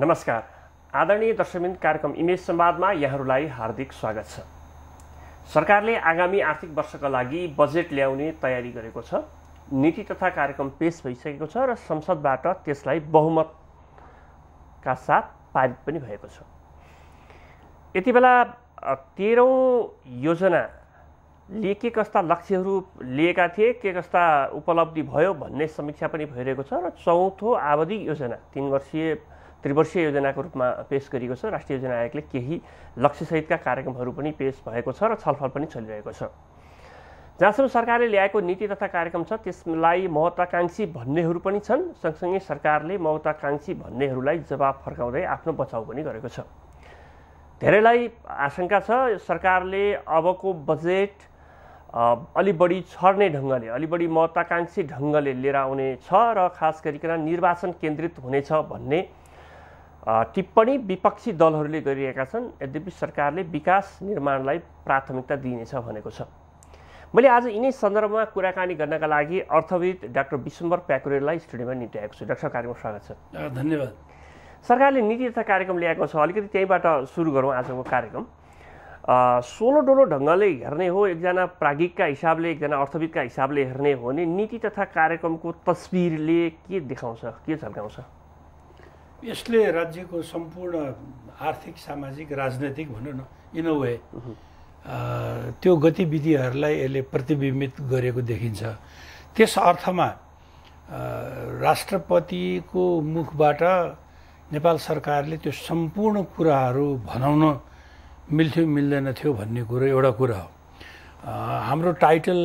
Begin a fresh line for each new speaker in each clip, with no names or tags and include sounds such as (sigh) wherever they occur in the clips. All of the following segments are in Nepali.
नमस्कार आदरणीय दर्शकबिन कार्यक्रम इमेज संवादमा यहाँहरूलाई हार्दिक स्वागत छ सरकारले आगामी आर्थिक वर्षका लागि बजेट ल्याउने तयारी गरेको छ नीति तथा कार्यक्रम पेश भइसकेको छ र संसदबाट त्यसलाई बहुमतका साथ पारित पनि भएको छ यति बेला तेह्रौँ ले के कस्ता लक्ष्यहरू लिएका थिए के कस्ता उपलब्धि भयो भन्ने समीक्षा पनि भइरहेको छ र चौथो आवधिक योजना तिन वर्षीय त्रिवर्षीय योजनाको रूपमा पेस गरिएको छ राष्ट्रिय योजना आयोगले केही लक्ष्यसहितका कार्यक्रमहरू पनि पेस भएको छ र छलफल पनि चलिरहेको छ जहाँसम्म सरकारले ल्याएको नीति तथा कार्यक्रम छ त्यसलाई महत्त्वाकाङ्क्षी भन्नेहरू पनि छन् सँगसँगै सरकारले महत्त्वाकाङ्क्षी भन्नेहरूलाई जवाब फर्काउँदै आफ्नो बचाउ पनि गरेको छ धेरैलाई आशंका छ सरकारले अबको बजेट अलि बढी छर्ने ढङ्गले अलि बढी महत्त्वाकाङ्क्षी ढङ्गले लिएर आउने छ र खास गरिकन निर्वाचन केन्द्रित हुनेछ भन्ने टिप्पणी विपक्षी दलहरूले गरिरहेका छन् यद्यपि सरकारले विकास निर्माणलाई प्राथमिकता दिइनेछ भनेको छ मैले आज यिनै सन्दर्भमा कुराकानी गर्नका लागि अर्थविद डाक्टर विश्वम्बर प्याकुरेललाई स्टुडियोमा निम्ति छु डाक्टर कार्यक्रम स्वागत छ धन्यवाद सरकारले नीति तथा कार्यक्रम ल्याएको छ अलिकति त्यहीँबाट सुरु गरौँ आजको कार्यक्रम सोलो डोलो ढङ्गले हेर्ने हो एकजना प्राज्ञिकका हिसाबले एकजना अर्थविदका हिसाबले हेर्ने हो भने नीति तथा कार्यक्रमको तस्बिरले के देखाउँछ के झल्काउँछ
यसले राज्यको सम्पूर्ण आर्थिक सामाजिक राजनैतिक भनौँ न इन अ वे त्यो गतिविधिहरूलाई यसले प्रतिबिम्बित गरेको देखिन्छ त्यस अर्थमा राष्ट्रपतिको मुखबाट नेपाल सरकारले त्यो सम्पूर्ण कुराहरू भनाउन मिल्थ्यो मिल्दैन थियो भन्ने कुरो एउटा कुरा हो हाम्रो टाइटल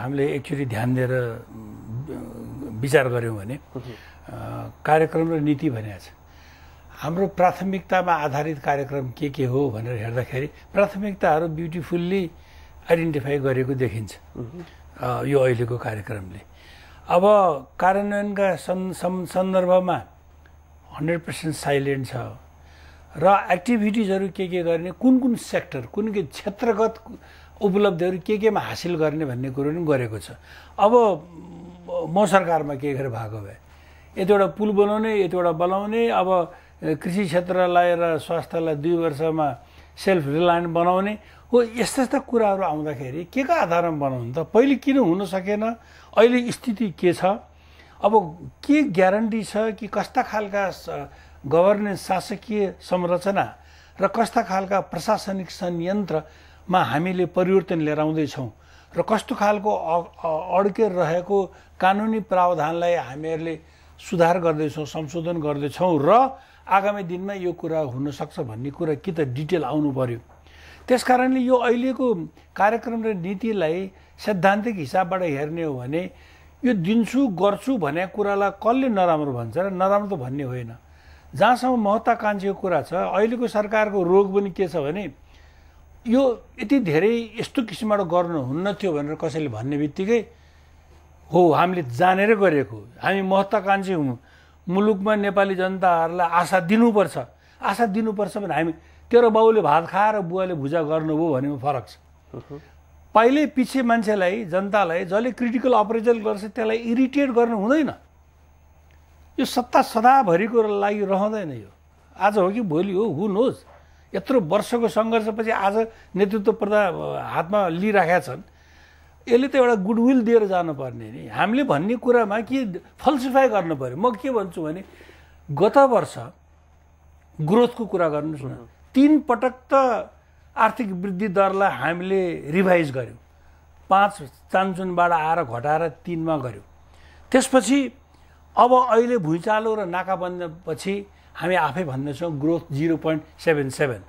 हामीले एक्चुली ध्यान दिएर विचार गऱ्यौँ भने कार्यक्रम र नीति भनिएको छ हाम्रो प्राथमिकतामा आधारित कार्यक्रम के के हो भनेर हेर्दाखेरि प्राथमिकताहरू ब्युटिफुल्ली आइडेन्टिफाई गरेको देखिन्छ यो अहिलेको कार्यक्रमले अब कार्यान्वयनका सन् सन्दर्भमा हन्ड्रेड पर्सेन्ट साइलेन्ट छ र एक्टिभिटिजहरू के के गर्ने कुन कुन सेक्टर कुन के क्षेत्रगत उपलब्धिहरू के केमा हासिल गर्ने भन्ने कुरो पनि गरेको छ अब म सरकारमा के गरेर भएको भए यतिवटा पुल बनाउने यतिवटा बनाउने अब कृषि क्षेत्रलाई र स्वास्थ्यलाई दुई वर्षमा सेल्फ रिलायन्ट बनाउने हो यस्ता यस्ता कुराहरू आउँदाखेरि के का आधारमा बनाउनु त पहिले किन हुन सकेन अहिले स्थिति के छ अब के ग्यारेन्टी छ कि कस्ता खालका गभर्नेन्स शासकीय संरचना र कस्ता खालका प्रशासनिक संयन्त्रमा हामीले परिवर्तन लिएर आउँदैछौँ र कस्तो खालको अड्केर रहेको कानुनी प्रावधानलाई हामीहरूले सुधार गर्दैछौँ संशोधन गर्दैछौँ र आगामी दिनमा यो कुरा हुनसक्छ भन्ने कुरा कि त डिटेल आउनु पऱ्यो त्यस कारणले यो अहिलेको कार्यक्रम र नीतिलाई सैद्धान्तिक हिसाबबाट हेर्ने हो भने यो दिन्छु गर्छु भन्ने कुरालाई कसले नराम्रो भन्छ र नराम्रो त भन्ने होइन जहाँसम्म महत्त्वाकाङ्क्षीको कुरा छ अहिलेको सरकारको रोग पनि के छ भने यो यति धेरै यस्तो किसिमबाट गर्नु थियो भनेर कसैले भन्ने बित्तिकै हो हामीले जानेरै गरेको हामी महत्त्वाकाङ्क्षी हौँ मुलुकमा नेपाली जनताहरूलाई आशा दिनुपर्छ आशा दिनुपर्छ भने हामी तेरो बाउले भात खाएर बुवाले भुजा गर्नुभयो भनेमा फरक छ पहिले पछि मान्छेलाई जनतालाई जसले क्रिटिकल अपरेजल गर्छ त्यसलाई इरिटेट गर्नु हुँदैन यो सत्ता सदाभरिको लागि रहँदैन यो आज हो कि भोलि हो हु नोज यत्रो वर्षको सङ्घर्षपछि आज नेतृत्व प्रदा हातमा लिइराखेका छन् यसले त एउटा गुडविल दिएर जानुपर्ने नि हामीले भन्ने कुरामा के फल्सिफाई गर्नु पऱ्यो म के भन्छु भने गत वर्ष ग्रोथको कुरा गर्नुहोस् न तिन पटक त आर्थिक वृद्धि दरलाई हामीले रिभाइज गऱ्यौँ पाँच चान्चुनबाट आएर घटाएर तिनमा गऱ्यौँ त्यसपछि अब अहिले भुइँचालो र नाका बन्दपछि हामी आफै भन्दैछौँ growth zero point seven seven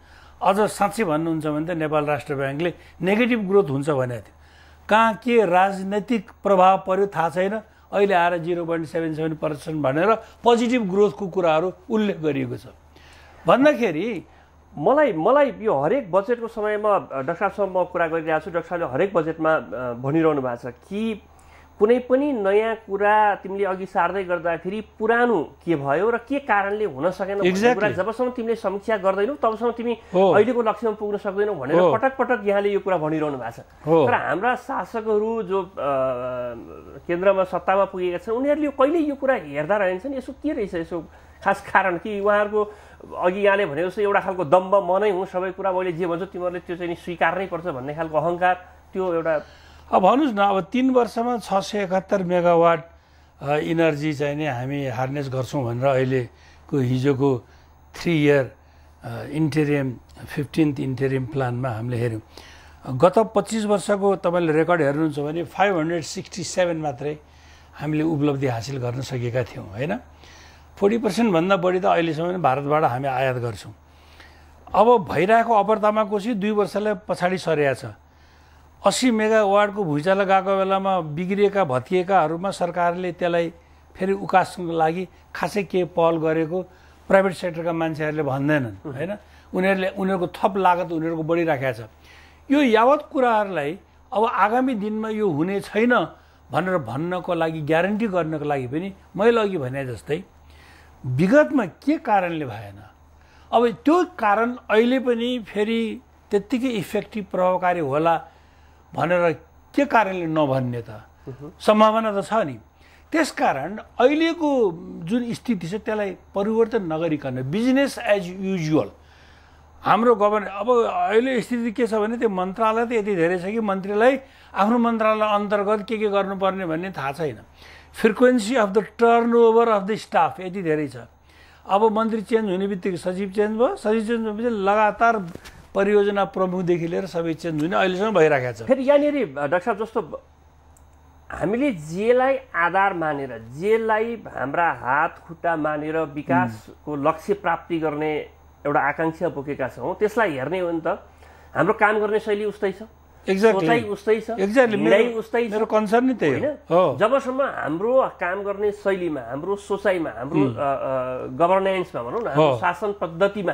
अझ साँच्चै भन्नुहुन्छ भने त नेपाल राष्ट्र ब्याङ्कले नेगेटिभ ग्रोथ हुन्छ भनेको थियो कहाँ के राजनैतिक प्रभाव पर्यो थाहा छैन अहिले आएर zero point seven seven percent भनेर पोजिटिभ ग्रोथको कुराहरू उल्लेख गरिएको छ भन्दाखेरि मलाई मलाई यो हरेक बजेटको समयमा डाक्टर
साहबसँग म कुरा गरिरहेको छु हरेक बजेटमा भनिरहनु भएको छ कि कुनै पनि नयाँ कुरा तिमीले अघि सार्दै गर्दाखेरि पुरानो के भयो र के कारणले हुन सकेन कुरा जबसम्म तिमीले समीक्षा गर्दैनौ तबसम्म तिमी अहिलेको लक्ष्यमा पुग्न सक्दैनौ भनेर पटक पटक यहाँले यो कुरा भनिरहनु भएको छ तर हाम्रा शासकहरू जो केन्द्रमा सत्तामा पुगेका छन् उनीहरूले कहिले यो कुरा हेर्दा रहेनछन् यसो के रहेछ यसो खास कारण कि उहाँहरूको अघि यहाँले भने जस्तो एउटा खालको दम्ब मनै हुँ सबै कुरा मैले जे भन्छु तिमीहरूले त्यो चाहिँ स्वीकार्नै
पर्छ भन्ने खालको अहङ्कार त्यो एउटा अब भन्नुहोस् न अब तिन वर्षमा छ सय एकात्तर मेगावाट इनर्जी चाहिँ नि हामी हार्नेस गर्छौँ भनेर अहिलेको हिजोको three year interim fifteenth interim प्लानमा हामीले हेऱ्यौँ गत पच्चिस वर्षको तपाईँले रेकर्ड हेर्नुहुन्छ भने फाइभ हन्ड्रेड सिक्सटी सेभेन मात्रै हामीले उपलब्धि हासिल गर्न सकेका थियौँ होइन फोर्टी पर्सेन्टभन्दा बढी त अहिलेसम्म भारतबाट हामी आयात गर्छौँ अब भइरहेको अपर्तामा कोसी दुई वर्षलाई पछाडि सरेका छ अस्सी मेगावाटको भुइँचालो गएको बेलामा बिग्रिएका भत्किएकाहरूमा सरकारले त्यसलाई फेरि उकास्नुको लागि खासै के पहल गरेको प्राइभेट सेक्टरका मान्छेहरूले भन्दैनन् होइन उनीहरूले उनीहरूको थप लागत उनीहरूको बढिराखेको छ यो यावत कुराहरूलाई अब आगामी दिनमा यो हुने छैन भनेर भन्नको लागि ग्यारेन्टी गर्नको लागि पनि मैले अघि भने जस्तै विगतमा के कारणले भएन अब त्यो कारण अहिले पनि फेरि त्यत्तिकै इफेक्टिभ प्रभावकारी होला भनेर के कारणले नभन्ने त सम्भावना त छ नि त्यस कारण अहिलेको जुन स्थिति छ त्यसलाई परिवर्तन नगरिकन बिजनेस एज युजुअल हाम्रो गभर्न अब अहिले स्थिति के छ भने त्यो मन्त्रालय त यति धेरै छ कि मन्त्रीलाई आफ्नो मन्त्रालय अन्तर्गत के के गर्नुपर्ने भन्ने थाहा छैन frequency of the turnover of the staff यति धेरै छ अब मन्त्री चेन्ज हुने बित्तिकै सचिव चेन्ज भयो सचिव चेन्ज भएपछि लगातार परियोजना प्रमुखदेखि लिएर सबै चेन्ज हुने अहिलेसम्म भइरहेको छ फेरि यहाँनिर डाक्टर साहब जस्तो हामीले जेलाई
आधार मानेर जेलाई हाम्रा हात खुट्टा मानेर विकासको लक्ष्य प्राप्ति गर्ने एउटा आकाङ्क्षा बोकेका छौँ त्यसलाई हेर्ने हो नि त हाम्रो काम गर्ने शैली उस्तै छ जबसम्म हाम्रो काम गर्ने शैलीमा हाम्रो सोचाइमा हाम्रो गभर्नेन्समा भनौँ न हाम्रो शासन पद्धतिमा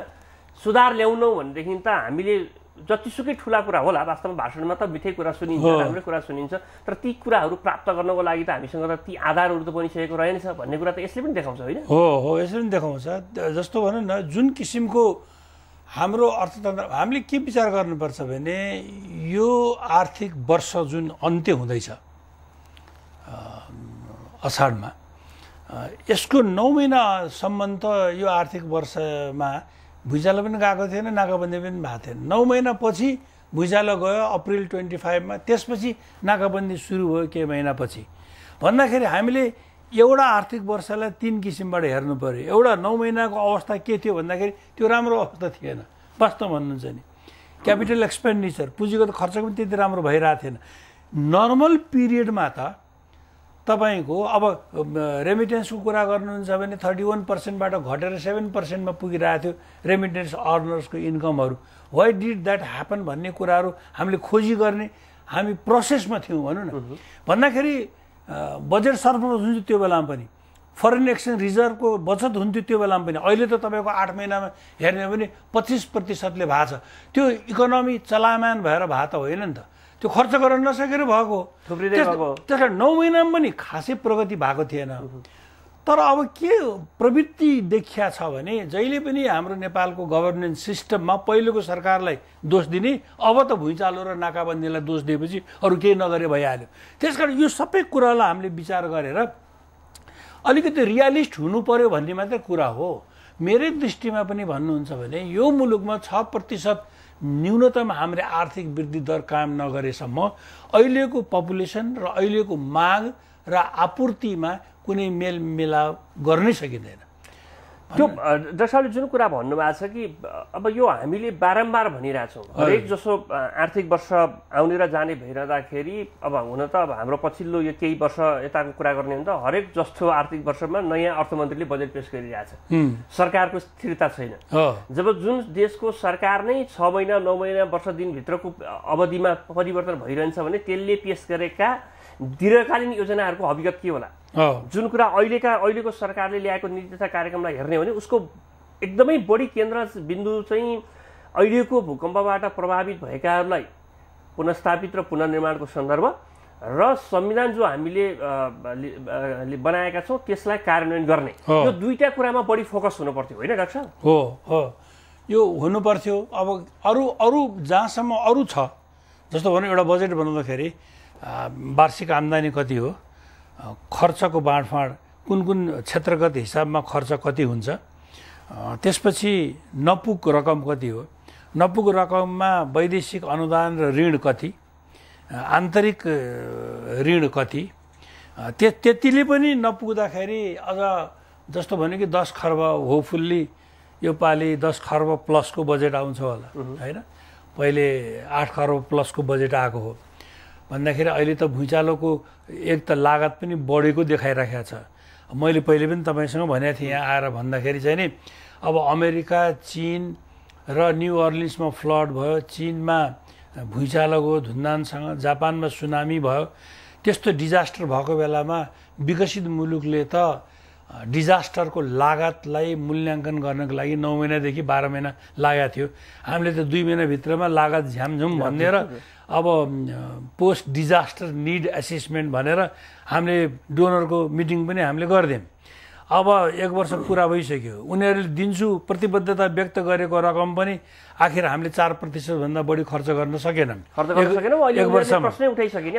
सुधार ल्याउनौ भनेदेखि त हामीले जतिसुकै ठुला कुरा होला वास्तवमा भाषणमा त मिठै कुरा सुनिन्छ राम्रै कुरा सुनिन्छ तर ती कुराहरू प्राप्त गर्नको लागि त हामीसँग
त ती आधारहरू त बनिसकेको रहेनछ भन्ने कुरा त यसले पनि देखाउँछ होइन हो हो यसले पनि देखाउँछ जस्तो भनौँ न जुन किसिमको हाम्रो अर्थतन्त्र हामीले के विचार गर्नुपर्छ भने यो आर्थिक वर्ष जुन अन्त्य हुँदैछ असाढमा यसको नौ महिनासम्म त यो आर्थिक वर्षमा भुइँचालो पनि गएको थिएन नाकाबन्दी पनि भएको थिएन नौ महिनापछि भुइँचालो गयो अप्रिल ट्वेन्टी फाइभमा त्यसपछि नाकाबन्दी सुरु भयो केही महिनापछि भन्दाखेरि हामीले एउटा आर्थिक वर्षलाई तिन किसिमबाट हेर्नु पऱ्यो एउटा नौ महिनाको अवस्था के थियो भन्दाखेरि त्यो राम्रो अवस्था थिएन वास्तव भन्नुहुन्छ नि क्यापिटल एक्सपेन्डिचर पुँजीगत खर्च पनि त्यति राम्रो भइरहेको थिएन नर्मल पिरियडमा त तपाईँको अब रेमिटेन्सको कुरा गर्नुहुन्छ भने थर्टी वान पर्सेन्टबाट घटेर सेभेन पर्सेन्टमा पुगिरहेको थियो रेमिटेन्स अर्नर्सको इन्कमहरू वाइ डिड द्याट ह्यापन भन्ने कुराहरू हामीले खोजी गर्ने हामी प्रोसेसमा थियौँ भनौँ न भन्दाखेरि बजेट सर्प्लस हुन्थ्यो त्यो बेलामा पनि फरेन एक्सचेन्ज रिजर्भको बचत हुन्थ्यो त्यो बेलामा पनि अहिले त तपाईँको आठ महिनामा हेर्ने हो भने पच्चिस प्रतिशतले भएको छ त्यो इकोनोमी चलामान भएर भए त होइन नि त त्यो खर्च गर्न नसकेर भएको त्यसलाई नौ महिनामा पनि खासै प्रगति भएको थिएन तर अब के प्रवृत्ति देखिया छ भने जहिले पनि हाम्रो नेपालको गभर्नेन्स सिस्टममा पहिलेको सरकारलाई दोष दिने अब त भुइँचालो र नाकाबन्दीलाई दोष दिएपछि अरू केही नगरे भइहाल्यो त्यस यो सबै कुरालाई हामीले विचार गरेर अलिकति रियालिस्ट हुनु पर्यो भन्ने मात्रै कुरा हो मेरै दृष्टिमा पनि भन्नुहुन्छ भने यो मुलुकमा छ प्रतिशत न्यूनतम हाम्रो आर्थिक वृद्धि दर कायम नगरेसम्म अहिलेको पपुलेसन र अहिलेको माग र आपूर्तिमा कुनै मेलमिलाप गर्नै सकिँदैन त्यो जसले
जुन कुरा भन्नुभएको छ कि अब यो हामीले बारम्बार भनिरहेछौँ हरेक जसो आर्थिक वर्ष आउने र जाने भइरहँदाखेरि अब हुन त अब हाम्रो पछिल्लो यो केही वर्ष यताको कुरा गर्ने हो भने त हरेक जस्तो आर्थिक वर्षमा नयाँ अर्थमन्त्रीले बजेट पेस गरिरहेछ सरकारको स्थिरता छैन जब जुन देशको सरकार नै छ महिना नौ महिना वर्ष दिनभित्रको अवधिमा परिवर्तन भइरहन्छ भने त्यसले पेस गरेका दीर्घकालीन योजनाहरूको अभिगत के होला जुन कुरा अहिलेका अहिलेको सरकारले ल्याएको नीति तथा कार्यक्रमलाई हेर्ने हो भने उसको एकदमै बढी केन्द्र बिन्दु चाहिँ अहिलेको भूकम्पबाट प्रभावित भएकाहरूलाई पुनस्थापित र पुनर्निर्माणको सन्दर्भ र संविधान जो हामीले बनाएका छौँ त्यसलाई कार्यान्वयन गर्ने यो दुईवटा कुरामा बढी फोकस हुनुपर्थ्यो होइन डाक्टर
हो हो यो हुनुपर्थ्यो अब अरू अरू जहाँसम्म अरू छ जस्तो भनौँ एउटा बजेट बनाउँदाखेरि वार्षिक आम्दानी कति हो खर्चको बाँडफाँड कुन कुन क्षेत्रगत हिसाबमा खर्च कति हुन्छ त्यसपछि नपुग रकम कति हो नपुग रकममा वैदेशिक अनुदान र ऋण कति आन्तरिक ऋण कति त्यो त्यतिले पनि नपुग्दाखेरि अझ जस्तो भन्यो कि दस खर्ब होपफुल्ली पालि दस खर्ब प्लसको बजेट आउँछ होला होइन पहिले आठ खर्ब प्लसको बजेट आएको हो भन्दाखेरि अहिले त भुइँचालोको एक त लागत पनि बढेको देखाइरहेको छ मैले पहिले पनि तपाईँसँग भनेको थिएँ यहाँ आएर भन्दाखेरि चाहिँ नि अब अमेरिका चिन र न्यु अर्लिन्समा फ्लड भयो चिनमा भुइँचालो गयो धुन्दानसँग जापानमा सुनामी भयो त्यस्तो डिजास्टर भएको बेलामा विकसित मुलुकले त डिजास्टरको लागतलाई मूल्याङ्कन गर्नको लागि नौ महिनादेखि बाह्र महिना लागेको थियो हामीले त दुई महिनाभित्रमा लागत झ्यामझुम भनेर अब पोस्ट डिजास्टर निड एसेसमेन्ट भनेर हामीले डोनरको मिटिङ पनि हामीले गरिदियौँ अब एक वर्ष पुरा भइसक्यो उनीहरूले दिन्छु प्रतिबद्धता व्यक्त गरेको रकम पनि आखिर हामीले चार प्रतिशतभन्दा बढी खर्च गर्न सकेनौँ एक वर्षमा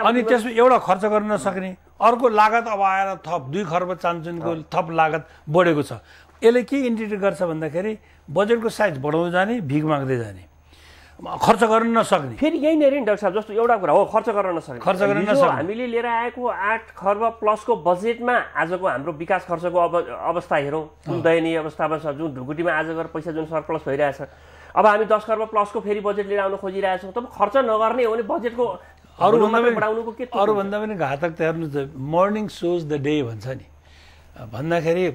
अनि त्यसमा एउटा खर्च गर्न नसक्ने अर्को लागत अब आएर थप दुई खर्ब चान्चुनको थप लागत बढेको छ यसले के इन्डिकेट गर्छ भन्दाखेरि बजेटको साइज बढाउँदै जाने भिख माग्दै जाने खर्च गर्न नसक्ने फेरि यही नै डाक्टर साहब जस्तो एउटा कुरा हो खर्च गर्न नसक्ने खर्च गर्न नसक्ने
हामीले लिएर आएको आठ खर्ब प्लसको बजेटमा आजको हाम्रो विकास खर्चको अव अवस्था हेरौँ जुन दयनीय अवस्थामा छ जुन ढुकुटीमा आज गएर पैसा जुन सरप्लस भइरहेछ अब हामी दस खर्ब प्लसको फेरि बजेट लिएर आउन खोजिरहेछौँ तब खर्च नगर्ने हो भने बजेटको अरूभन्दा के अरूभन्दा
पनि घातक त हेर्नु मर्निङ सोज द डे भन्छ नि भन्दाखेरि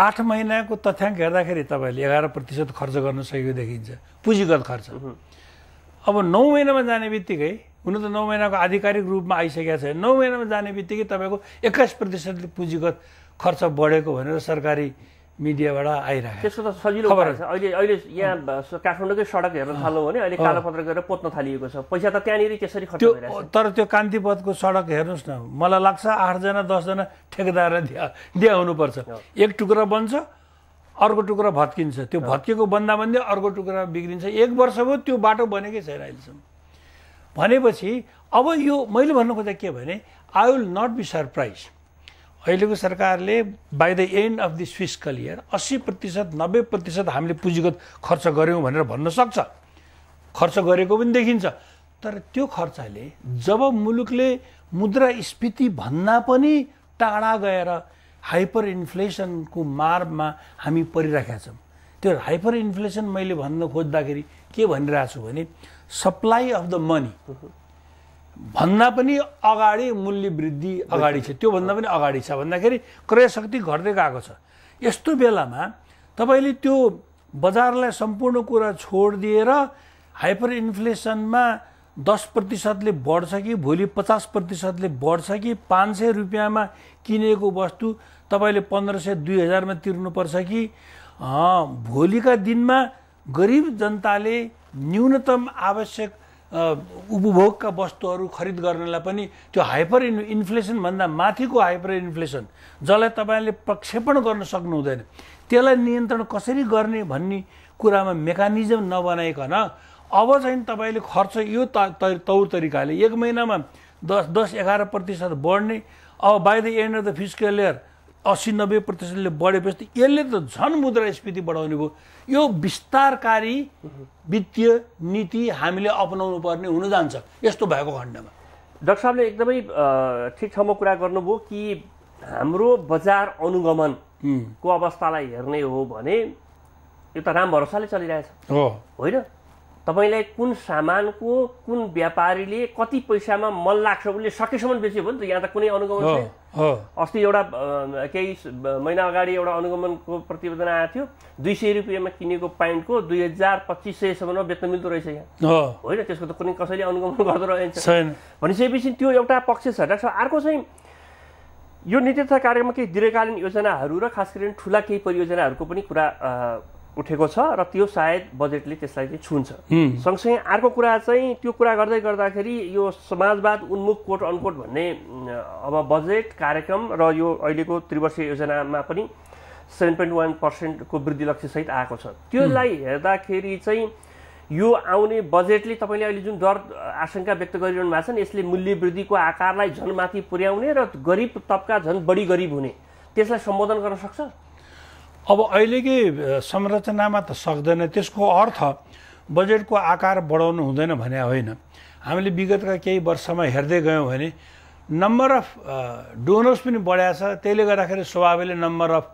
आठ महिनाको तथ्याङ्क हेर्दाखेरि तपाईँहरूले एघार प्रतिशत खर्च गर्न सकेको देखिन्छ पुँजीगत खर्च अब नौ महिनामा जाने बित्तिकै हुन त नौ महिनाको आधिकारिक रूपमा आइसकेको छैन नौ महिनामा जाने बित्तिकै तपाईँको एक्काइस प्रतिशतले पुँजीगत खर्च बढेको भनेर सरकारी मिडियाबाट आइरहेको त्यसको त सजिलो अहिले
अहिले यहाँ काठमाडौँकै सडक हेर्न थाल्यो भने अहिले कालोपत्र गरेर पोत्न
थालिएको छ पैसा त त्यहाँनिर त्यसरी खर्च तर त्यो कान्तिपथको सडक हेर्नुहोस् न मलाई लाग्छ आठजना दसजना ठेकेदारलाई दिया दिया हुनुपर्छ एक टुक्रा बन्छ अर्को टुक्रा भत्किन्छ त्यो भत्किएको बन्दा बन्दै अर्को टुक्रा बिग्रिन्छ एक वर्ष भयो त्यो बाटो बनेकै छैन अहिलेसम्म भनेपछि अब यो मैले भन्नु खोजेको के भने I will not be surprise अहिलेको सरकारले by the end of this fiscal year अस्सी प्रतिशत नब्बे प्रतिशत हामीले पुँजीगत खर्च गऱ्यौँ भनेर भन्न सक्छ खर्च गरेको पनि देखिन्छ तर त्यो खर्चले जब मुलुकले मुद्रा स्फीति भन्दा पनि टाढा गएर हाइपर इन्फ्लेसनको मारमा हामी परिरहेका छौँ त्यो हाइपर इन्फ्लेसन मैले भन्न खोज्दाखेरि के भनिरहेको छु भने सप्लाई अफ द मनी भन्दा पनि अगाडि मूल्य वृद्धि अगाडि छ त्योभन्दा पनि अगाडि छ भन्दाखेरि क्रय शक्ति घट्दै गएको छ यस्तो बेलामा तपाईँले त्यो बजारलाई सम्पूर्ण कुरा छोड दिएर हाइपर इन्फ्लेसनमा दस प्रतिशतले बढ्छ कि भोलि पचास प्रतिशतले बढ्छ कि पाँच सय रुपियाँमा किनेको वस्तु तपाईँले पन्ध्र सय दुई हजारमा तिर्नुपर्छ कि भोलिका दिनमा गरिब जनताले न्यूनतम आवश्यक उपभोगका वस्तुहरू खरिद गर्नलाई पनि त्यो हाइपर इन् इन्फ्लेसनभन्दा माथिको हाइपर इन्फ्लेसन जसलाई तपाईँले प्रक्षेपण गर्न सक्नु हुँदैन त्यसलाई नियन्त्रण कसरी गर्ने भन्ने कुरामा मेकानिजम नबनाइकन अब चाहिँ तपाईँले खर्च यो तौर तरिकाले एक महिनामा दस दस एघार प्रतिशत बढ्ने अब by the end of the physical year असी नब्बे प्रतिशतले बढेपछि यसले त झन् मुद्रास्फीति बढाउने भयो यो विस्तारकारी वित्तीय नीति हामीले अपनाउनु पर्ने हुन जान्छ यस्तो भएको खण्डमा डाक्टर साहबले एकदमै ठिक ठाउँमा कुरा गर्नुभयो
कि हाम्रो बजार अनुगमनको अवस्थालाई हेर्ने हो भने यो त राम भरोसाले चलिरहेछ होइन तपाईँलाई कुन सामानको कुन व्यापारीले कति पैसामा मल लाग्छ उसले सकेसम्म बेच्यो भने त यहाँ त कुनै अनुगमन छैन अस्ति एउटा केही महिना अगाडि एउटा अनुगमनको प्रतिवेदन आएको थियो दुई सय रुपियाँमा किनेको पाइन्टको दुई हजार पच्चिस सयसम्ममा बेच्न मिल्दो रहेछ यहाँ होइन त्यसको त कुनै कसैले अनुगमन (laughs) गर्दो रहेछ भनिसकेपछि त्यो एउटा पक्ष छ डाक्टर अर्को चाहिँ यो नीति तथा कार्यक्रममा केही दीर्घकालीन योजनाहरू र खास गरी ठुला केही परियोजनाहरूको पनि कुरा उठेको छ र त्यो सायद बजेटले त्यसलाई चाहिँ छुन्छ सँगसँगै अर्को कुरा चाहिँ त्यो कुरा गर्दै गर्दाखेरि यो समाजवाद उन्मुख कोट अनकोट भन्ने अब बजेट कार्यक्रम र यो अहिलेको त्रिवर्षीय योजनामा पनि सेभेन पोइन्ट वान पर्सेन्टको वृद्धि लक्ष्यसहित आएको छ त्यसलाई हेर्दाखेरि चाहिँ यो आउने बजेटले तपाईँले अहिले जुन डर आशंका व्यक्त गरिरहनु भएको छ नि यसले मूल्य वृद्धिको आकारलाई झन् माथि पुर्याउने र गरिब
तबका झन् बढी गरिब हुने त्यसलाई सम्बोधन गर्न सक्छ अब अहिलेकै संरचनामा त सक्दैन त्यसको अर्थ बजेटको आकार बढाउनु हुँदैन भने होइन हामीले विगतका केही वर्षमा हेर्दै गयौँ भने नम्बर अफ डोनर्स पनि बढाएको छ त्यसले गर्दाखेरि स्वभावले नम्बर अफ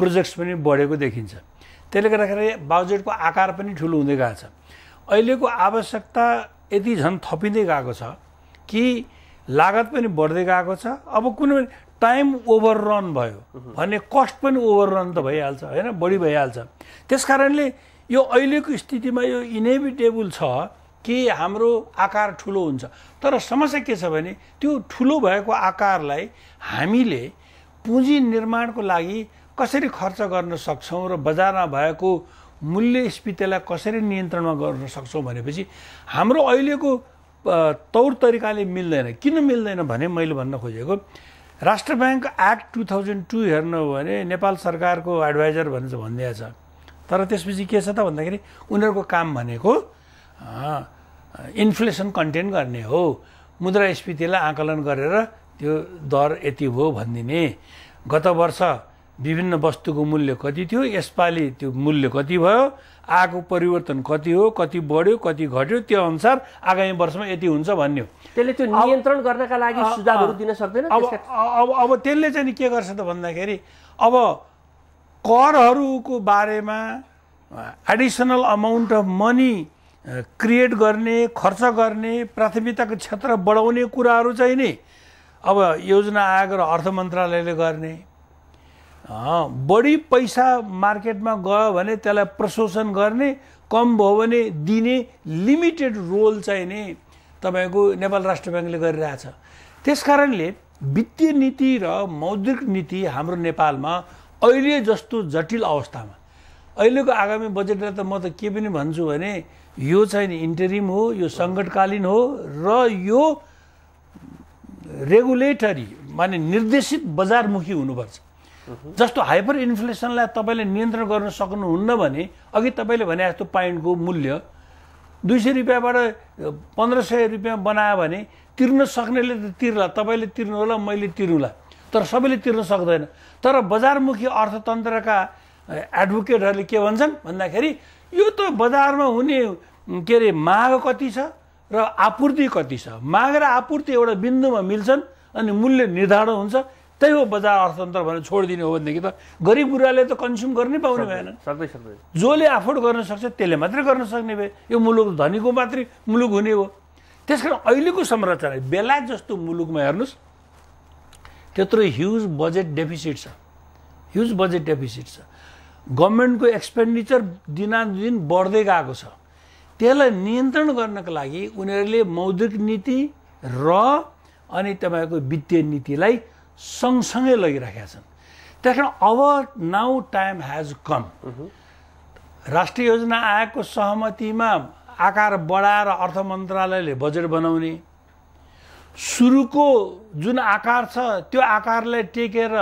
प्रोजेक्ट्स पनि बढेको देखिन्छ त्यसले गर्दाखेरि बजेटको आकार पनि ठुलो हुँदै गएको छ अहिलेको आवश्यकता यति झन् थपिँदै गएको छ कि लागत पनि बढ्दै गएको छ अब कुनै टाइम ओभर रन भयो भने कस्ट पनि ओभर रन त भइहाल्छ होइन बढी भइहाल्छ त्यस कारणले यो अहिलेको स्थितिमा यो इनेभिटेबल छ कि हाम्रो आकार ठुलो हुन्छ तर समस्या के छ भने त्यो ठुलो भएको आकारलाई हामीले पुँजी निर्माणको लागि कसरी खर्च गर्न सक्छौँ र बजारमा भएको मूल्य स्फीतिलाई कसरी नियन्त्रणमा गर्न सक्छौँ भनेपछि हाम्रो अहिलेको तौर तरिकाले मिल्दैन किन मिल्दैन भने मैले भन्न खोजेको राष्ट्र bank act two thousand two हेर्नु हो भने नेपाल सरकारको एडभाइजर भनेर भनिदिएको छ तर त्यसपछि के छ त भन्दाखेरि उनीहरूको काम भनेको इन्फ्लेसन कन्टेन गर्ने हो मुद्रास्फीतिलाई आकलन गरेर त्यो दर यति हो भनिदिने गत वर्ष विभिन्न वस्तुको मूल्य कति थियो यसपालि त्यो मूल्य कति भयो आगो परिवर्तन कति हो कति बढ्यो कति घट्यो त्यो अनुसार आगामी वर्षमा यति हुन्छ भन्यो त्यसले त्यो नियन्त्रण गर्नका लागि सुझावहरू दिन सक्दैन अब अब अब त्यसले चाहिँ के गर्छ त भन्दाखेरि अब करहरूको बारेमा additional amount of money create गर्ने खर्च गर्ने प्राथमिकताको क्षेत्र बढाउने कुराहरू चाहिँ नि अब योजना आयोग र अर्थ मन्त्रालयले गर्ने बढी पैसा मार्केटमा गयो भने त्यसलाई प्रशोषण गर्ने कम भयो भने दिने लिमिटेड रोल चाहिँ नि तपाईँको नेपाल राष्ट्र ब्याङ्कले गरिरहेछ त्यस कारणले वित्तीय नीति र मौद्रिक नीति हाम्रो नेपालमा अहिले जस्तो जटिल अवस्थामा अहिलेको आगामी बजेटलाई त म त के पनि भन्छु भने यो चाहिँ नि इन्टरिम हो यो सङ्कटकालीन हो र यो रेगुलेटरी माने निर्देशित बजारमुखी हुनुपर्छ जस्तो हाइपर इन्फ्लेसनलाई तपाईँले नियन्त्रण गर्न सक्नुहुन्न भने अघि तपाईँले भने जस्तो पाइन्टको मूल्य दुई सय रुपियाँबाट पन्ध्र सय रुपियाँ बनायो भने तिर्न सक्नेले त तिर्ला तपाईँले तिर्नु होला मैले तिर्नुला तर सबैले तिर्न सक्दैन तर बजारमुखी अर्थतन्त्रका एडभोकेटहरूले के भन्छन् भन्दाखेरि यो त बजारमा हुने के अरे माग कति छ र आपूर्ति कति छ माग र आपूर्ति एउटा बिन्दुमा मिल्छन् अनि मूल्य निर्धारण हुन्छ त्यही हो बजार अर्थतन्त्र भनेर छोडिदिने हो भनेदेखि त गरिब बुढाले त कन्ज्युम गर्नै पाउने भएन सक्दै सक्दै जसले एफोर्ड गर्न सक्छ त्यसले मात्रै गर्न सक्ने भए यो मुलुक धनीको मात्रै मुलुक हुने हो त्यस कारण अहिलेको संरचना बेला जस्तो मुलुकमा हेर्नुहोस् त्यत्रो ह्युज बजेट डेफिसिट छ ह्युज बजेट डेफिसिट छ गभर्मेन्टको एक्सपेन्डिचर दिनानुदिन बढ्दै गएको छ त्यसलाई नियन्त्रण गर्नको लागि उनीहरूले मौद्रिक नीति र अनि तपाईँको वित्तीय नीतिलाई सँगसँगै लगिरहेका छन् त्यस कारण अब नाउ टाइम हेज कम राष्ट्रिय योजना आयोगको सहमतिमा आकार बढाएर अर्थ मन्त्रालयले बजेट बनाउने सुरुको जुन आकार छ त्यो आकारलाई टेकेर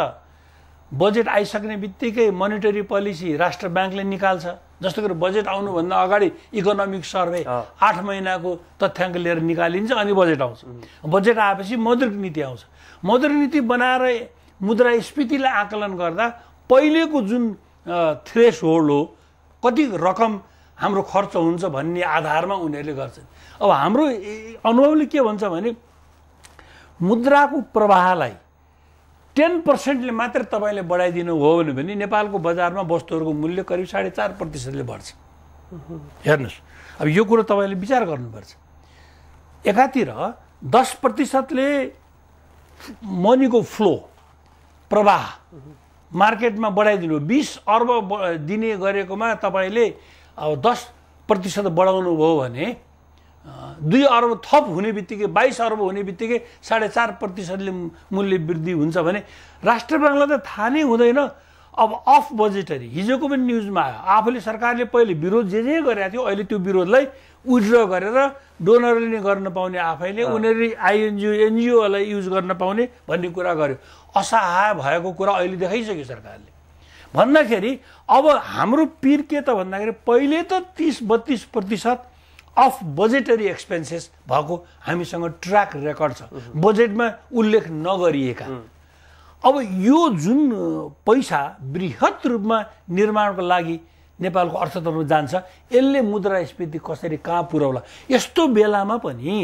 बजेट आइसक्ने बित्तिकै मोनिटरी पोलिसी राष्ट्र ब्याङ्कले निकाल्छ जस्तो गरेर बजेट आउनुभन्दा अगाडि इकोनोमिक सर्भे आठ महिनाको तथ्याङ्क लिएर निकालिन्छ अनि बजेट आउँछ बजेट आएपछि मौद्रिक नीति आउँछ मौद्रिक नीति बनाएर मुद्रास्फीतिलाई आकलन गर्दा पहिलेको जुन थ्रेस होल्ड हो कति रकम हाम्रो खर्च हुन्छ भन्ने आधारमा उनीहरूले गर्छन् अब हाम्रो अनुभवले के भन्छ भने मुद्राको प्रवाहलाई टेन पर्सेन्टले मात्र तपाईँले बढाइदिनु हो भने नेपालको बजारमा वस्तुहरूको मूल्य करिब साढे चार प्रतिशतले बढ्छ हेर्नुहोस् अब यो कुरो तपाईँले विचार गर्नुपर्छ एकातिर दस प्रतिशतले मनीको फ्लो प्रवाह मार्केटमा बढाइदिनु बिस अर्ब दिने गरेकोमा तपाईँले अब दस प्रतिशत बढाउनु भयो भने दुई अर्ब थप हुने बित्तिकै बाइस अर्ब हुने बित्तिकै साढे चार प्रतिशतले मूल्य वृद्धि हुन्छ भने राष्ट्र ब्याङ्कलाई त थाहा नै हुँदैन अब अफ बजेटरी हिजोको पनि न्युजमा आयो आफूले सरकारले पहिले विरोध जे जे गरेको थियो अहिले त्यो विरोधलाई उड्र गरेर डोनरले नै गर्न पाउने आफैले उनीहरूले आइएनजिओ एनजिओलाई युज गर्न पाउने भन्ने कुरा गर्यो असहाय भएको कुरा अहिले देखाइसक्यो सरकारले भन्दाखेरि अब हाम्रो पिर के त भन्दाखेरि पहिले त तिस बत्तिस प्रतिशत अफ बजेटरी एक्सपेन्सेस भएको हामीसँग ट्र्याक रेकर्ड छ बजेटमा उल्लेख नगरिएका अब यो जुन पैसा वृहत रूपमा निर्माणको लागि नेपालको अर्थतन्त्र जान्छ यसले मुद्रास्फीति कसरी कहाँ पुर्याउला यस्तो बेलामा पनि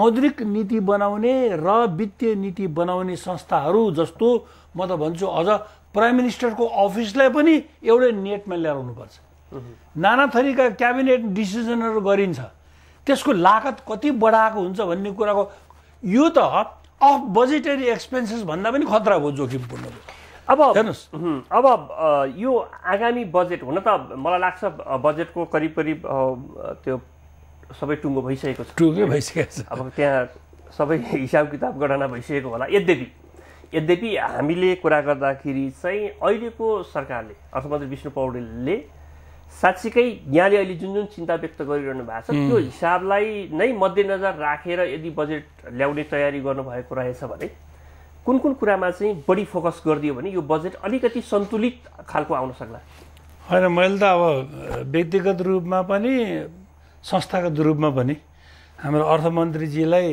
मौद्रिक नीति बनाउने र वित्तीय नीति बनाउने संस्थाहरू जस्तो म त भन्छु अझ प्राइम मिनिस्टरको अफिसलाई पनि एउटै नेटमा ल्याउनुपर्छ नाना थरीका क्याबिनेट डिसिजनहरू गरिन्छ त्यसको लागत कति बढाएको हुन्छ भन्ने कुराको यो त अफ बजेटरी एक्सपेन्सेस भन्दा पनि खतरा हो जोखिमपूर्ण अब हेर्नुहोस् अब यो आगामी बजेट हुन
त मलाई लाग्छ बजेटको करिब करिब त्यो सबै टुङ्गो भइसकेको छ टुङ्गो भइसकेको छ अब त्यहाँ सबै हिसाब किताब गणना भइसकेको होला यद्यपि यद्यपि हामीले कुरा गर्दाखेरि चाहिँ अहिलेको सरकारले अर्थमन्त्री विष्णु पौडेलले साँच्चीकै यहाँले अहिले जुन जुन चिन्ता व्यक्त गरिरहनु भएको छ त्यो हिसाबलाई नै मध्यनजर राखेर यदि बजेट ल्याउने तयारी गर्नुभएको रहेछ भने कुन कुन कुरामा चाहिँ बढी फोकस गरिदियो भने यो बजेट अलिकति सन्तुलित खालको आउन सक्ला
होइन मैले त अब व्यक्तिगत रूपमा पनि संस्थागत रूपमा पनि हाम्रो अर्थमन्त्रीजीलाई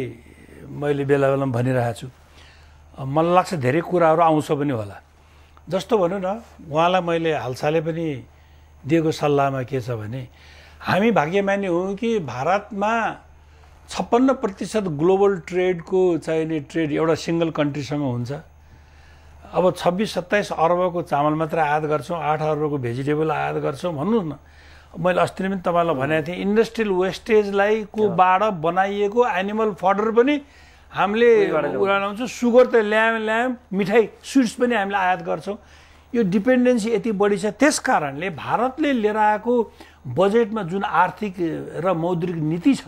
मैले बेला बेलामा भनिरहेको छु मलाई लाग्छ धेरै कुराहरू आउँछ पनि होला जस्तो भनौँ न उहाँलाई मैले हालसालै पनि दिएको सल्लाहमा के छ भने हामी भाग्यमानी हौँ कि भारतमा छप्पन्न प्रतिशत ग्लोबल ट्रेडको चाहिने ट्रेड एउटा सिङ्गल कन्ट्रीसँग हुन्छ अब छब्बिस सत्ताइस अर्बको चामल मात्र आयात गर्छौँ आठ अर्बको भेजिटेबल आयात गर्छौँ भन्नुहोस् न मैले अस्ति पनि तपाईँलाई भनेको थिएँ इन्डस्ट्रियल वेस्टेजलाई कोबाट बनाइएको एनिमल फर्डर पनि हामीले सुगर त ल्यायौँ ल्यायौँ मिठाई स्विट्स पनि हामीले आयात गर्छौँ यो डिपेन्डेन्सी यति बढी छ त्यस कारणले भारतले लिएर आएको बजेटमा जुन आर्थिक र मौद्रिक नीति छ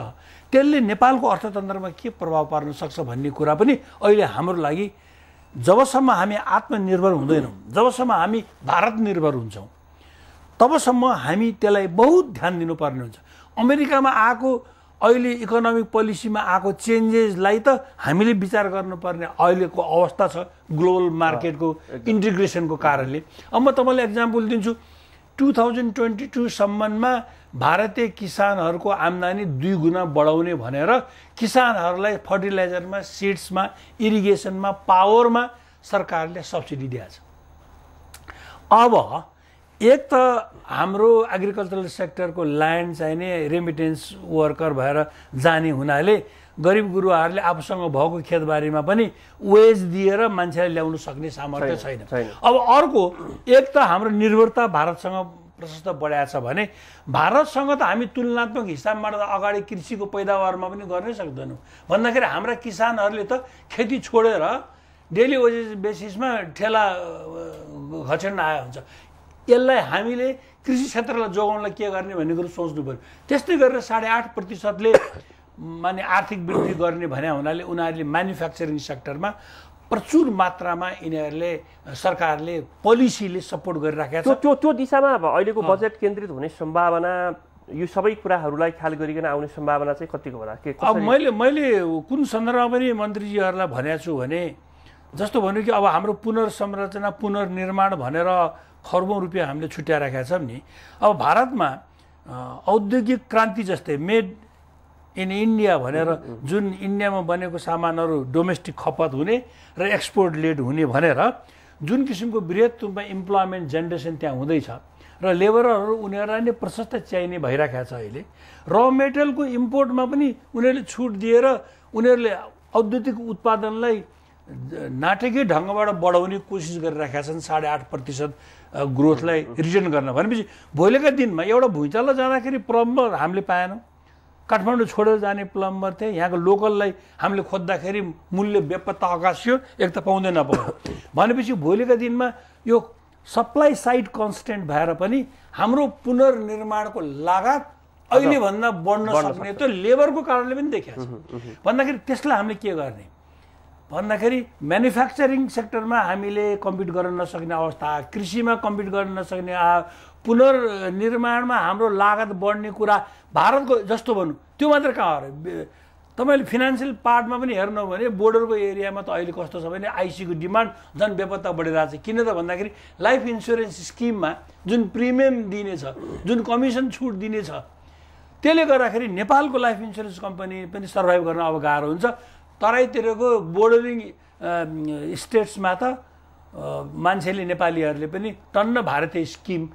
त्यसले नेपालको अर्थतन्त्रमा के प्रभाव पार्न सक्छ भन्ने कुरा पनि अहिले हाम्रो लागि जबसम्म हामी आत्मनिर्भर हुँदैनौँ जबसम्म हामी भारत निर्भर हुन्छौँ तबसम्म हामी त्यसलाई बहुत ध्यान दिनुपर्ने हुन्छ अमेरिकामा आएको अहिले इकोनोमिक पोलिसीमा आएको चेन्जेसलाई त हामीले विचार गर्नुपर्ने अहिलेको अवस्था छ ग्लोबल मार्केटको इन्टिग्रेसनको कारणले अब म तपाईँलाई एक्जाम्पल दिन्छु टु थाउजन्ड ट्वेन्टी टूसम्ममा भारतीय किसानहरूको आम्दानी दुई गुणा बढाउने भनेर किसानहरूलाई फर्टिलाइजरमा सिड्समा इरिगेसनमा पावरमा सरकारले सब्सिडी दिएछ अब एक त हाम्रो एग्रिकल्चरल सेक्टरको ल्यान्ड चाहिने रेमिटेन्स वर्कर भएर जाने हुनाले गरिब गुरुहरूले आफूसँग भएको खेतबारीमा पनि वेज दिएर मान्छेलाई ल्याउन सक्ने सामर्थ्य छैन अब अर्को एक त हाम्रो निर्भरता भारतसँग प्रशस्त बढाएको छ भने भारतसँग त हामी तुलनात्मक हिसाबमा अगाडि कृषिको पैदावारमा पनि गर्नै सक्दैनौँ भन्दाखेरि हाम्रा किसानहरूले त खेती छोडेर डेली वेजेस बेसिसमा ठेला घचेन आयो हुन्छ यसलाई हामीले कृषि क्षेत्रलाई जोगाउनलाई के गर्ने भन्ने कुरो सोच्नु पऱ्यो त्यस्तै गरेर साढे आठ प्रतिशतले माने आर्थिक वृद्धि गर्ने भने हुनाले उनीहरूले म्यानुफ्याक्चरिङ सेक्टरमा प्रचुर मात्रामा यिनीहरूले सरकारले पोलिसीले सपोर्ट गरिराखेका छ
त्यो त्यो दिशामा अब अहिलेको बजेट केन्द्रित हुने सम्भावना यो सबै कुराहरूलाई ख्याल गरिकन आउने सम्भावना चाहिँ कतिको होला के अब मैले
मैले कुन सन्दर्भमा पनि मन्त्रीजीहरूलाई भनेको छु भने जस्तो भन्यो कि अब हाम्रो पुनर्संरचना पुनर्निर्माण भनेर खर्बौँ रुपियाँ हामीले राखेका छौँ नि अब भारतमा औद्योगिक क्रान्ति जस्तै मेड इन इन्डिया भनेर जुन इन्डियामा बनेको सामानहरू डोमेस्टिक खपत हुने र एक्सपोर्ट लेड हुने भनेर जुन किसिमको वृहत रूपमा इम्प्लोइमेन्ट जेनेरेसन त्यहाँ हुँदैछ र लेबरहरू उनीहरूलाई नै प्रशस्त चाहिने भइरहेको छ अहिले र मेटेरियलको इम्पोर्टमा पनि उनीहरूले छुट दिएर उनीहरूले औद्योगिक उत्पादनलाई नाटकीय ढङ्गबाट बढाउने कोसिस गरिरहेका छन् साढे आठ प्रतिशत ग्रोथलाई रिटर्न गर्न भनेपछि भोलिका दिनमा एउटा भुइँचालो जाँदाखेरि प्लम्बर हामीले पाएनौँ काठमाडौँ छोडेर जाने प्लम्बर थिए यहाँको लोकललाई हामीले खोज्दाखेरि मूल्य बेपत्ता अकासियो एक त पाउँदैन पाउँ भनेपछि भोलिका दिनमा यो सप्लाई साइड कन्सटेन्ट भएर पनि हाम्रो पुनर्निर्माणको लागत अहिलेभन्दा बढ्न सक्ने त्यो लेबरको कारणले पनि देखिएको भन्दाखेरि त्यसलाई हामीले के गर्ने भन्दाखेरि म्यानुफ्याक्चरिङ सेक्टरमा हामीले कम्पिट गर्न नसक्ने अवस्था कृषिमा कम्पिट गर्न नसक्ने पुनर्निर्माणमा हाम्रो लागत बढ्ने कुरा भारतको जस्तो भनौँ त्यो मात्र कहाँ हो तपाईँले फिनान्सियल पार्टमा पनि हेर्नुभयो भने बोर्डरको एरियामा त अहिले कस्तो छ भने आइसीको डिमान्ड झन् बेपत्ता बढिरहेको छ किन त भन्दाखेरि लाइफ इन्सुरेन्स स्किममा जुन प्रिमियम दिनेछ जुन कमिसन छुट दिनेछ त्यसले गर्दाखेरि नेपालको लाइफ इन्सुरेन्स कम्पनी पनि सर्भाइभ गर्न अब गाह्रो हुन्छ तराईतिरको बोर्डरिङ स्टेट्समा त मान्छेले नेपालीहरूले पनि टन्न भारतीय स्किम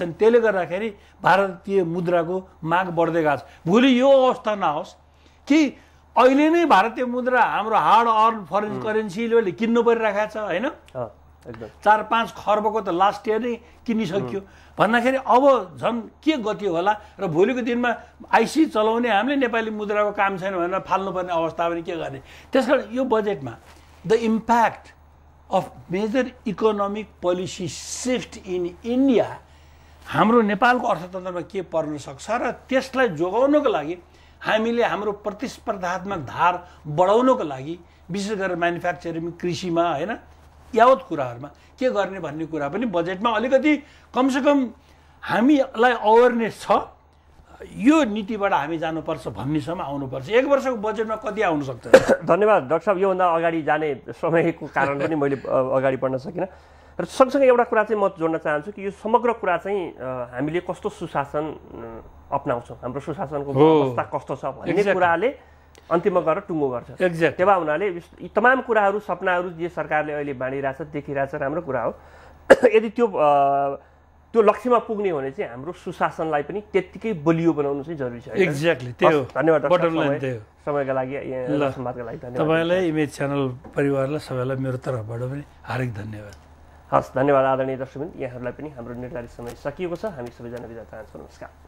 छन् त्यसले गर्दाखेरि भारतीय मुद्राको माग बढ्दै गएको छ भोलि यो अवस्था नहोस् कि अहिले नै भारतीय मुद्रा हाम्रो हार्ड अर्न फरेन करेन्सीले किन्नु परिरहेको छ होइन चार पाँच खर्बको त लास्ट इयर नै किनिसक्यो भन्दाखेरि अब झन् के गति होला र भोलिको दिनमा आइसी चलाउने हामीले नेपाली मुद्राको काम छैन भनेर फाल्नुपर्ने अवस्था पनि के गर्ने त्यस कारण यो बजेटमा the impact of major economic policy shift in India हाम्रो नेपालको अर्थतन्त्रमा के पर्न सक्छ र त्यसलाई जोगाउनको लागि हामीले हाम्रो प्रतिस्पर्धात्मक धार बढाउनको लागि विशेष गरेर म्यानुफ्याक्चरिङ कृषिमा होइन यावत कुराहरूमा के गर्ने भन्ने कुरा पनि बजेटमा अलिकति कमसेकम हामीलाई अवेरनेस छ यो नीतिबाट हामी जानुपर्छ भन्नेसम्म आउनुपर्छ एक वर्षको बजेटमा कति आउनु सक्छ (coughs) धन्यवाद डाक्टर साहब योभन्दा अगाडि जाने
समयको कारण पनि मैले अगाडि बढ्न सकिनँ र सँगसँगै एउटा कुरा चाहिँ म जोड्न चाहन्छु कि यो समग्र कुरा चाहिँ हामीले कस्तो सुशासन अप्नाउँछौँ हाम्रो सुशासनको अवस्था कस्तो छ भन्ने कुराले अन्तिममा गएर टुङ्गो गर्छ एक्ज्याक्ट त्यो भए हुनाले यी तमाम कुराहरू सपनाहरू जे सरकारले अहिले बाँडिरहेछ देखिरहेछ राम्रो कुरा हो (coughs) यदि त्यो त्यो लक्ष्यमा पुग्ने हो भने चाहिँ हाम्रो सुशासनलाई पनि त्यत्तिकै बलियो बनाउनु चाहिँ जरुरी छ एक्ज्याक्टली त्यही हो धन्यवाद समयका लागि सम्वादका लागि धन्यवाद तपाईँलाई
इमेज च्यानल परिवारलाई सबैलाई मेरो तर्फबाट पनि हार्दिक धन्यवाद
हस् धन्यवाद आदरणीय दर्शकबिन यहाँहरूलाई पनि हाम्रो निर्धारित समय सकिएको छ हामी सबैजना बिदा चाहन्छौँ नमस्कार